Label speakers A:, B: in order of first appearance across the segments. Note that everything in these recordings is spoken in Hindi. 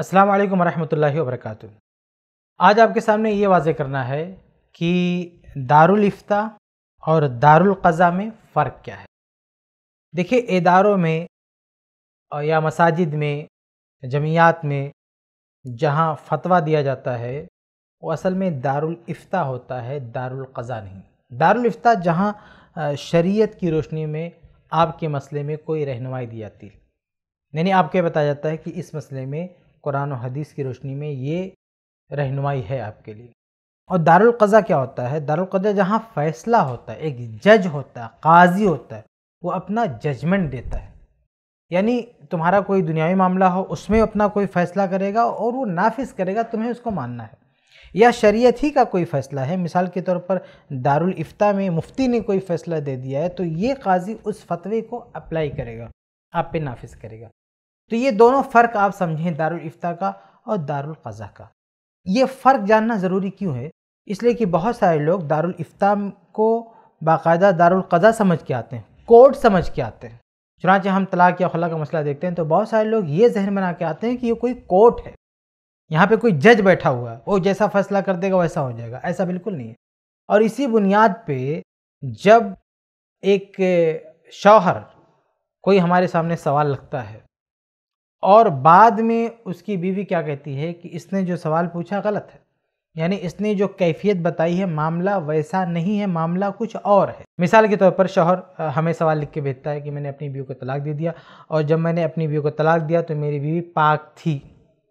A: अस्सलाम वालेकुम वरहमतुल्लाहि वबरकatuh आज आपके सामने ये वाजे करना है कि दारुल इफ्ता और दारुल क़ज़ा में फ़र्क क्या है देखिए इदारों में या मसाजिद में जमियात में जहाँ फतवा दिया जाता है वो असल में दारुल इफ्ता होता है दारुल क़ज़ा नहीं दारुल इफ्ता जहाँ शरीयत की रोशनी में आपके मसले में कोई रहनुमाई दी जाती है यानी आपके बताया जाता है कि इस मसले में कुरान और हदीस की रोशनी में ये रहनुमाई है आपके लिए और दारुल कज़ा क्या होता है दारुल कज़ा जहाँ फैसला होता है एक जज होता है काजी होता है वो अपना जजमेंट देता है यानी तुम्हारा कोई दुनियावी मामला हो उसमें अपना कोई फ़ैसला करेगा और वो नाफिज करेगा तुम्हें उसको मानना है या शरीयत ही का कोई फ़ैसला है मिसाल के तौर पर दारुल इफ्ता में मुफ्ती ने कोई फ़ैसला दे दिया है तो ये काजी उस फतवे को अप्लाई करेगा आप पे नाफिज करेगा तो ये दोनों फ़र्क आप समझें दारुल इफ्ता का और दारुल क़ज़ा का ये फ़र्क जानना ज़रूरी क्यों है इसलिए कि बहुत सारे लोग दारुल इफ्ता को बाकायदा दारुल क़ज़ा समझ के आते हैं कोर्ट समझ के आते हैं चुनाचे हम तलाक या खला का मसला देखते हैं तो बहुत सारे लोग ये जहन बना के आते हैं कि ये कोई कोर्ट है यहाँ पे कोई जज बैठा हुआ है वो जैसा फैसला कर देगा वैसा हो जाएगा ऐसा बिल्कुल नहीं है और इसी बुनियाद पे जब एक शौहर कोई हमारे सामने सवाल लगता है और बाद में उसकी बीवी क्या कहती है कि इसने जो सवाल पूछा गलत है यानी इसने जो कैफियत बताई है मामला वैसा नहीं है मामला कुछ और है मिसाल के तौर पर शोहर हमें सवाल लिख के भेजता है कि मैंने अपनी बीवी को तलाक दे दिया और जब मैंने अपनी बीवी को तलाक दिया तो मेरी बीवी पाक थी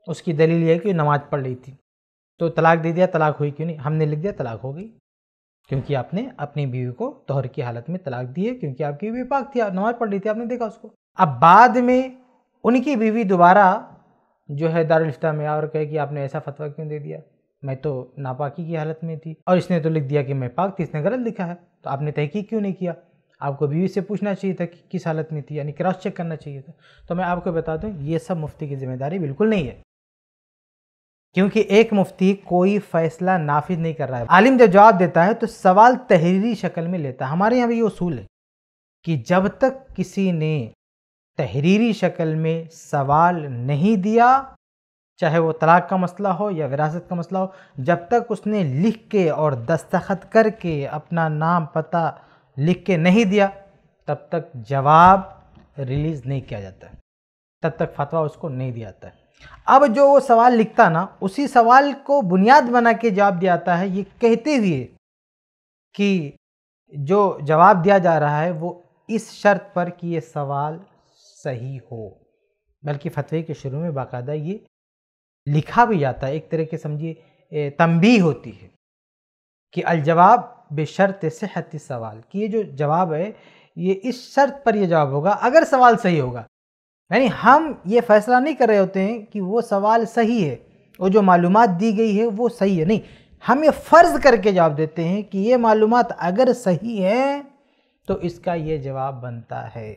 A: उसकी दलील यह है कि नमाज़ पढ़ रही थी तो तलाक दे दिया तलाक हुई क्यों नहीं हमने लिख दिया तलाक हो गई क्योंकि आपने अपनी बीवी को तोहर की हालत में तलाक दी है क्योंकि आपकी बीवी पाक थी नमाज़ पढ़ रही थी आपने देखा उसको अब बाद में उनकी बीवी दोबारा जो है दारुलफ्ता में और कहे कि आपने ऐसा फतवा क्यों दे दिया मैं तो नापाकी की हालत में थी और इसने तो लिख दिया कि मैं पाक थी इसने गलत लिखा है तो आपने तहकीक क्यों नहीं किया आपको बीवी से पूछना चाहिए था कि किस हालत में थी यानी क्रॉस चेक करना चाहिए था तो मैं आपको बता दूं ये सब मुफ्ती की जिम्मेदारी बिल्कुल नहीं है क्योंकि एक मुफ्ती कोई फैसला नाफिज नहीं कर रहा है आलिम जब जवाब देता है तो सवाल तहरीरी शक्ल में लेता है हमारे यहाँ भी ये उसूल है कि जब तक किसी ने तहरीरी शक्ल में सवाल नहीं दिया चाहे वो तलाक का मसला हो या विरासत का मसला हो जब तक उसने लिख के और दस्तखत करके अपना नाम पता लिख के नहीं दिया तब तक जवाब रिलीज़ नहीं किया जाता तब तक फतवा उसको नहीं दिया जाता अब जो वो सवाल लिखता ना उसी सवाल को बुनियाद बना के जवाब दिया जाता है ये कहते हुए कि जो जवाब दिया जा रहा है वो इस शर्त पर कि ये सवाल सही हो बल्कि फतवे के शुरू में बाकायदा ये लिखा भी जाता है एक तरह के समझिए तंबी होती है कि अलजवाब बेशरत सेहत सवाल कि ये जो जवाब है ये इस शर्त पर ये जवाब होगा अगर सवाल सही होगा यानी हम ये फैसला नहीं कर रहे होते हैं कि वो सवाल सही है और जो मालूम दी गई है वो सही है नहीं हम ये फ़र्ज़ करके जवाब देते हैं कि ये मालूम अगर सही है तो इसका ये जवाब बनता है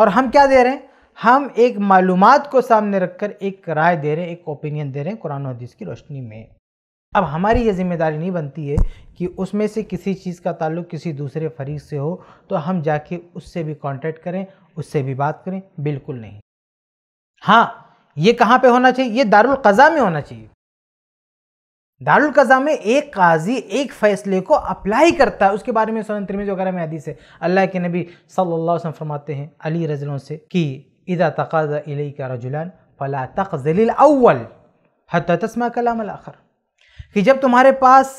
A: और हम क्या दे रहे हैं हम एक मालूम को सामने रखकर एक राय दे रहे हैं एक ओपिनियन दे रहे हैं कुरान हदीस की रोशनी में अब हमारी ये जिम्मेदारी नहीं बनती है कि उसमें से किसी चीज़ का ताल्लुक किसी दूसरे फरीक से हो तो हम जाके उससे भी कांटेक्ट करें उससे भी बात करें बिल्कुल नहीं हाँ ये कहाँ पे होना चाहिए ये दारुल कज़ा में होना चाहिए दारुल कज़ा में एक काजी एक फ़ैसले को अप्लाई करता है उसके बारे में सोन तिरमिज वगैरह में हदीस है अल्लाह के नबी सल्लल्लाहु अलैहि वसल्लम फरमाते हैं अली रजलों से कि इदा तकाजा इले का रजुलान फला तक जलील अव्वल तस्मा कलाम आखर कि जब तुम्हारे पास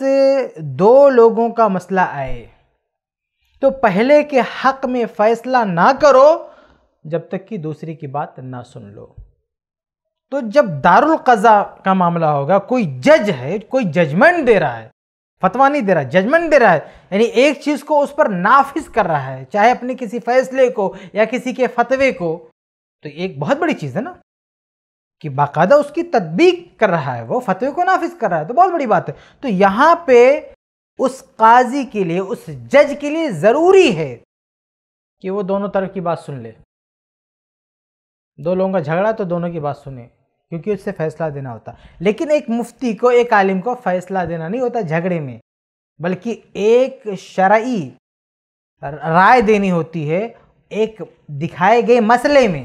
A: दो लोगों का मसला आए तो पहले के हक़ में फ़ैसला ना करो जब तक कि दूसरे की बात ना सुन लो तो जब दारुल कज़ा का मामला होगा कोई जज है कोई जजमेंट दे रहा है फतवा नहीं दे रहा जजमेंट दे रहा है यानी एक चीज़ को उस पर नाफिज कर रहा है चाहे अपने किसी फैसले को या किसी के फतवे को तो एक बहुत बड़ी चीज़ है ना कि बाकायदा उसकी तदबीक कर रहा है वो फतवे को नाफिज कर रहा है तो बहुत बड़ी बात है तो यहाँ पे उस काजी के लिए उस जज के लिए ज़रूरी है कि वो दोनों तरफ की बात सुन ले दो लोगों का झगड़ा तो दोनों की बात सुने क्योंकि उससे फैसला देना होता लेकिन एक मुफ्ती को एक आलिम को फैसला देना नहीं होता झगड़े में बल्कि एक शराई राय देनी होती है एक दिखाए गए मसले में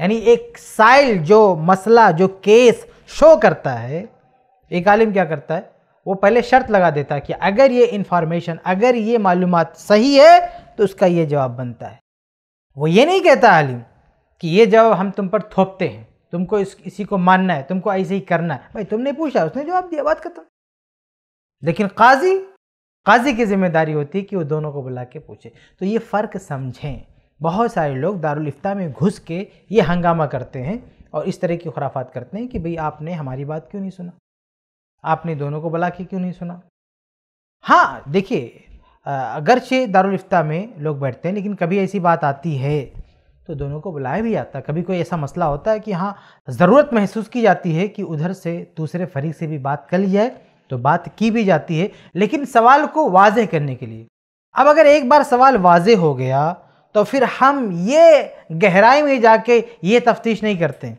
A: यानी एक साइल जो मसला जो केस शो करता है एक आलिम क्या करता है वो पहले शर्त लगा देता है कि अगर ये इंफॉर्मेशन अगर ये मालूम सही है तो उसका ये जवाब बनता है वो ये नहीं कहता आलिम कि ये जवाब हम तुम पर थोपते हैं तुमको इस इसी को मानना है तुमको ऐसे ही करना है भाई तुमने पूछा उसने जवाब दिया बात खत्म लेकिन काजी काजी की जिम्मेदारी होती है कि वो दोनों को बुला के पूछे तो ये फ़र्क समझें बहुत सारे लोग दारुलफ्ता में घुस के ये हंगामा करते हैं और इस तरह की खुराफात करते हैं कि भाई आपने हमारी बात क्यों नहीं सुना आपने दोनों को बुला के क्यों नहीं सुना हाँ देखिए अगरचे दारुलफ्ता में लोग बैठते हैं लेकिन कभी ऐसी बात आती है तो दोनों को बुलाया भी जाता है कभी कोई ऐसा मसला होता है कि हाँ ज़रूरत महसूस की जाती है कि उधर से दूसरे फरीक से भी बात कर ली जाए तो बात की भी जाती है लेकिन सवाल को वाजह करने के लिए अब अगर एक बार सवाल वाजे हो गया तो फिर हम ये गहराई में जाके ये तफ्तीश नहीं करते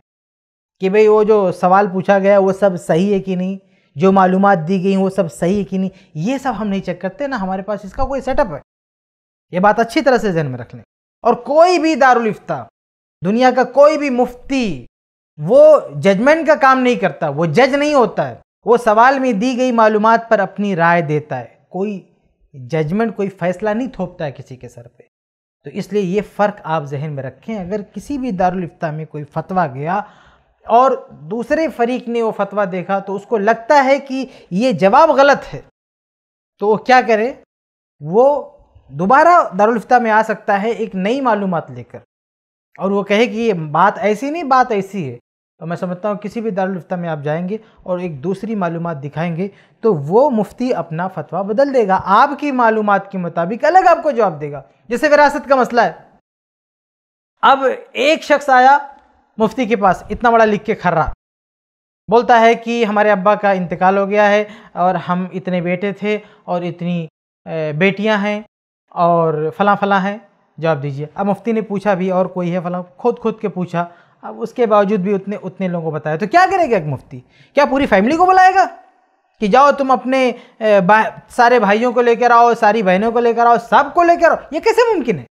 A: कि भाई वो जो सवाल पूछा गया वो सब सही है कि नहीं जो मालूम दी गई वो सब सही है कि नहीं ये सब हम नहीं चेक करते ना हमारे पास इसका कोई सेटअप है ये बात अच्छी तरह से जहन में रख लें और कोई भी दारुल इफ्ता दुनिया का कोई भी मुफ्ती वो जजमेंट का काम नहीं करता वो जज नहीं होता है वो सवाल में दी गई मालूम पर अपनी राय देता है कोई जजमेंट कोई फैसला नहीं थोपता है किसी के सर पे तो इसलिए ये फ़र्क आप जहन में रखें अगर किसी भी दारुल इफ्ता में कोई फतवा गया और दूसरे फरीक ने वो फतवा देखा तो उसको लगता है कि ये जवाब गलत है तो वो क्या करे वो दोबारा दारुलफ्ता में आ सकता है एक नई मालूम लेकर और वो कहे कि ये बात ऐसी नहीं बात ऐसी है तो मैं समझता हूँ किसी भी दारुलफ्ता में आप जाएंगे और एक दूसरी मालूम दिखाएंगे तो वो मुफ्ती अपना फतवा बदल देगा आपकी मालूम के मुताबिक अलग आपको जवाब देगा जैसे विरासत का मसला है अब एक शख्स आया मुफ्ती के पास इतना बड़ा लिख के खर्रा बोलता है कि हमारे अब्बा का इंतकाल हो गया है और हम इतने बेटे थे और इतनी बेटियां हैं और फला फला है जवाब दीजिए अब मुफ्ती ने पूछा भी और कोई है फला खुद खुद के पूछा अब उसके बावजूद भी उतने उतने लोगों को बताया तो क्या करेगा एक मुफ्ती क्या पूरी फैमिली को बुलाएगा कि जाओ तुम अपने सारे भाइयों को लेकर आओ सारी बहनों को लेकर आओ सबको लेकर आओ ये कैसे मुमकिन है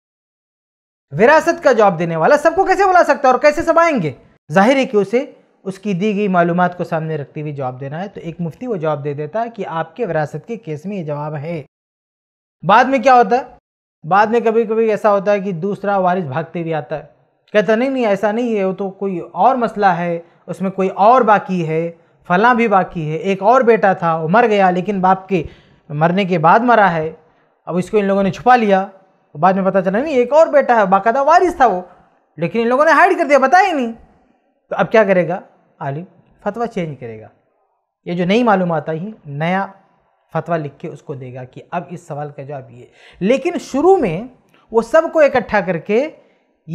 A: विरासत का जवाब देने वाला सबको कैसे बुला सकता है और कैसे सब आएंगे जाहिर है कि उसे उसकी दी गई मालूम को सामने रखते हुए जवाब देना है तो एक मुफ्ती वो जवाब दे देता है कि आपके विरासत के केस में ये जवाब है बाद में क्या होता है बाद में कभी कभी ऐसा होता है कि दूसरा वारिस भागते हुए आता है कहता नहीं नहीं ऐसा नहीं है वो तो कोई और मसला है उसमें कोई और बाकी है फला भी बाकी है एक और बेटा था वो मर गया लेकिन बाप के मरने के बाद मरा है अब इसको इन लोगों ने छुपा लिया बाद में पता चला नहीं एक और बेटा है बाकायदा वारिस था वो लेकिन इन लोगों ने हाइड कर दिया बताया ही नहीं तो अब क्या करेगा आलिम फतवा चेंज करेगा ये जो नई मालूम आता ही नया फतवा लिख के उसको देगा कि अब इस सवाल का जवाब ये लेकिन शुरू में वो सबको इकट्ठा करके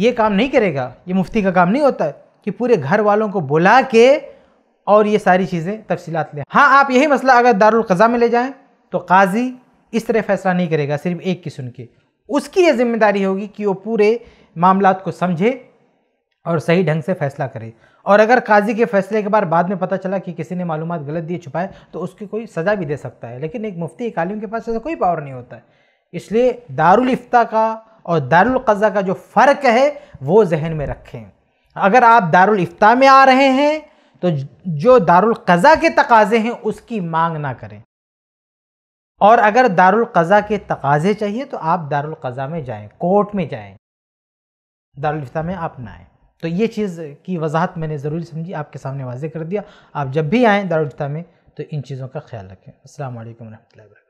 A: ये काम नहीं करेगा ये मुफ्ती का काम नहीं होता कि पूरे घर वालों को बुला के और ये सारी चीज़ें तफसीत लें हाँ आप यही मसला अगर दारुल में ले जाएँ तो काजी इस तरह फैसला नहीं करेगा सिर्फ एक की सुन के उसकी ये जिम्मेदारी होगी कि वो पूरे मामला को समझे और सही ढंग से फैसला करे और अगर काजी के फैसले के बाद बाद में पता चला कि किसी ने मालूम गलत दिए छुपाए तो उसकी कोई सज़ा भी दे सकता है लेकिन एक मुफ्ती एक आलिम के पास ऐसा कोई पावर नहीं होता है इसलिए दारुलफ्ता का और दारुलक़ा का जो फ़र्क है वो जहन में रखें अगर आप दारुलफ्ता में आ रहे हैं तो जो दारुलक़ा के तकाज़े हैं उसकी मांग ना करें और अगर दारुलक़ा के तकाज़े चाहिए तो आप दारुलक़ा में जाएं कोर्ट में जाएं दारुलफ्ता में आप ना आएँ तो ये चीज़ की वजाहत मैंने ज़रूरी समझी आपके सामने वाजे कर दिया आप जब भी आएँ दारुलता में तो इन चीज़ों का ख्याल रखें असल वरह वर्क